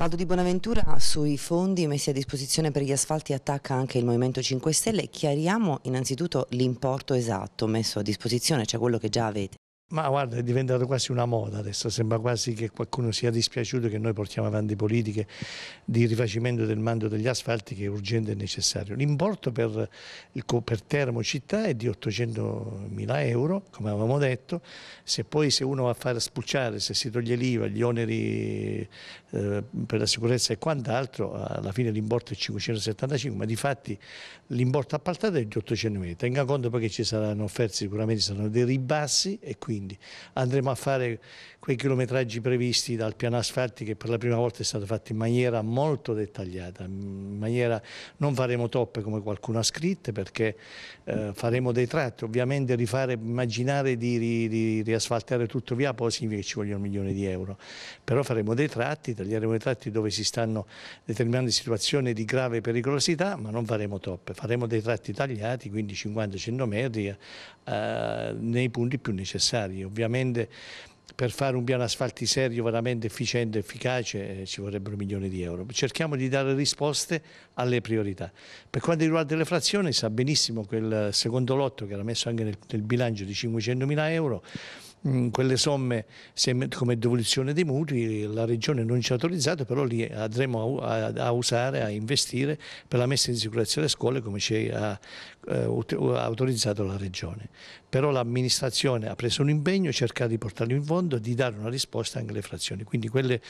Valdo Di Bonaventura sui fondi messi a disposizione per gli asfalti attacca anche il Movimento 5 Stelle. Chiariamo innanzitutto l'importo esatto messo a disposizione, cioè quello che già avete. Ma guarda, è diventato quasi una moda adesso, sembra quasi che qualcuno sia dispiaciuto che noi portiamo avanti politiche di rifacimento del mando degli asfalti che è urgente e necessario. L'importo per, per Termo città è di 800 mila euro, come avevamo detto, se poi se uno va a far spulciare, se si toglie l'IVA, gli oneri eh, per la sicurezza e quant'altro, alla fine l'importo è 575, ma di fatti l'importo appaltato è di 800 mila. Tenga conto poi che ci saranno offerte, sicuramente saranno dei ribassi e quindi quindi andremo a fare quei chilometraggi previsti dal piano asfalti che per la prima volta è stato fatto in maniera molto dettagliata, in maniera, non faremo toppe come qualcuno ha scritto perché eh, faremo dei tratti, ovviamente rifare, immaginare di, di, di riasfaltare tutto via poi significa che ci vogliono milioni di euro, però faremo dei tratti, taglieremo dei tratti dove si stanno determinando situazioni di grave pericolosità ma non faremo toppe, faremo dei tratti tagliati, quindi 50-100 metri eh, nei punti più necessari necessari. Ovviamente per fare un piano asfalti serio, veramente efficiente, efficace, eh, ci vorrebbero milioni di euro. Cerchiamo di dare risposte alle priorità. Per quanto riguarda le frazioni, sa benissimo quel secondo lotto che era messo anche nel, nel bilancio di 500 mila euro, mm, quelle somme come devoluzione dei mutui la regione non ci ha autorizzato, però li andremo a usare, a investire per la messa in sicurezza delle scuole come ci ha eh, autorizzato la Regione. Però l'amministrazione ha preso un impegno, cerca di portarlo in fondo e di dare una risposta anche alle frazioni. Quindi quelle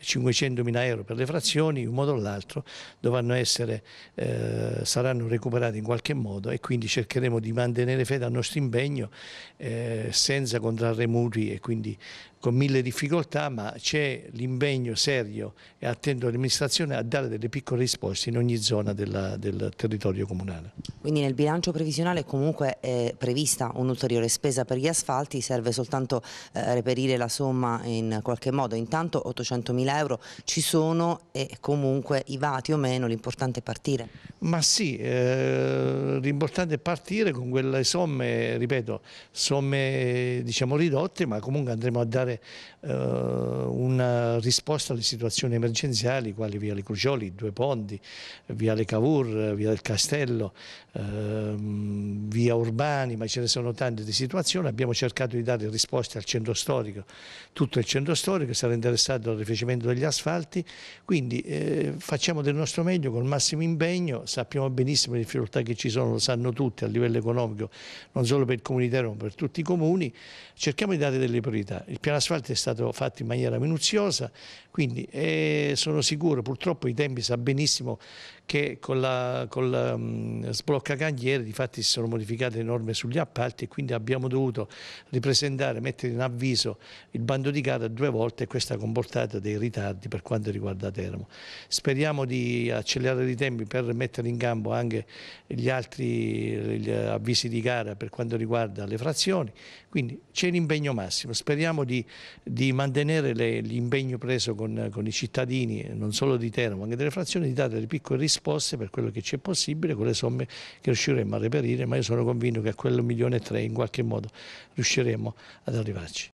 500.000 euro per le frazioni, in un modo o l'altro, dovranno essere, eh, saranno recuperate in qualche modo e quindi cercheremo di mantenere fede al nostro impegno eh, senza contrarre muri e quindi con mille difficoltà, ma c'è l'impegno serio e attento dell'amministrazione a dare delle piccole risposte in ogni zona della, del territorio comunale. Quindi nel bilancio previsionale comunque è prevista un'ulteriore spesa per gli asfalti, serve soltanto eh, reperire la somma in qualche modo. Intanto 800 mila euro ci sono e comunque i vati o meno, l'importante è partire. Ma sì, eh, l'importante è partire con quelle somme, ripeto, somme diciamo ridotte, ma comunque andremo a dare eh, una risposta alle situazioni emergenziali quali via le Crucioli, Due ponti, via le Cavour, via del Castello, ehm, via Urbani, ma ce ne sono tante di situazioni, abbiamo cercato di dare risposte al centro storico, tutto il centro storico sarà interessato al rifacimento degli asfalti, quindi eh, facciamo del nostro meglio con il massimo impegno, sappiamo benissimo le difficoltà che ci sono, lo sanno tutti a livello economico, non solo per il comunitario ma per tutti i comuni, cerchiamo di dare delle priorità, il piano asfalto è stato fatto in maniera minuziosa, quindi eh, sono sicuro, purtroppo i tempi sa benissimo che con la, con la mh, mm, blocca cantiere, difatti si sono modificate le norme sugli appalti e quindi abbiamo dovuto ripresentare, mettere in avviso il bando di gara due volte e questo ha comportato dei ritardi per quanto riguarda Teramo. Speriamo di accelerare i tempi per mettere in campo anche gli altri gli avvisi di gara per quanto riguarda le frazioni, quindi c'è l'impegno massimo, speriamo di, di mantenere l'impegno preso con, con i cittadini, non solo di Teramo, ma anche delle frazioni, di dare le piccole risposte per quello che ci è possibile con le somme che riusciremo a reperire, ma io sono convinto che a quello milione e tre in qualche modo riusciremo ad arrivarci.